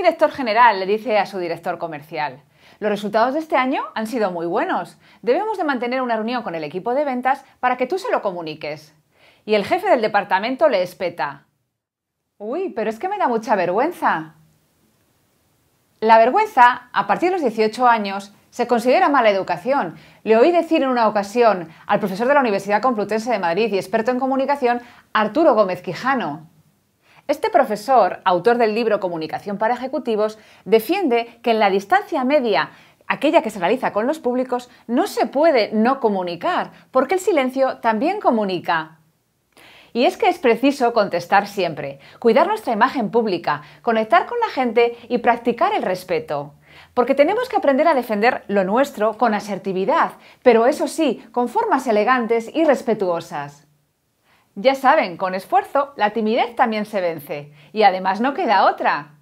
director general le dice a su director comercial, los resultados de este año han sido muy buenos. Debemos de mantener una reunión con el equipo de ventas para que tú se lo comuniques. Y el jefe del departamento le espeta. Uy, pero es que me da mucha vergüenza. La vergüenza, a partir de los 18 años, se considera mala educación. Le oí decir en una ocasión al profesor de la Universidad Complutense de Madrid y experto en comunicación, Arturo Gómez Quijano. Este profesor, autor del libro Comunicación para Ejecutivos, defiende que en la distancia media aquella que se realiza con los públicos, no se puede no comunicar, porque el silencio también comunica. Y es que es preciso contestar siempre, cuidar nuestra imagen pública, conectar con la gente y practicar el respeto. Porque tenemos que aprender a defender lo nuestro con asertividad, pero eso sí, con formas elegantes y respetuosas. Ya saben, con esfuerzo la timidez también se vence. Y además no queda otra.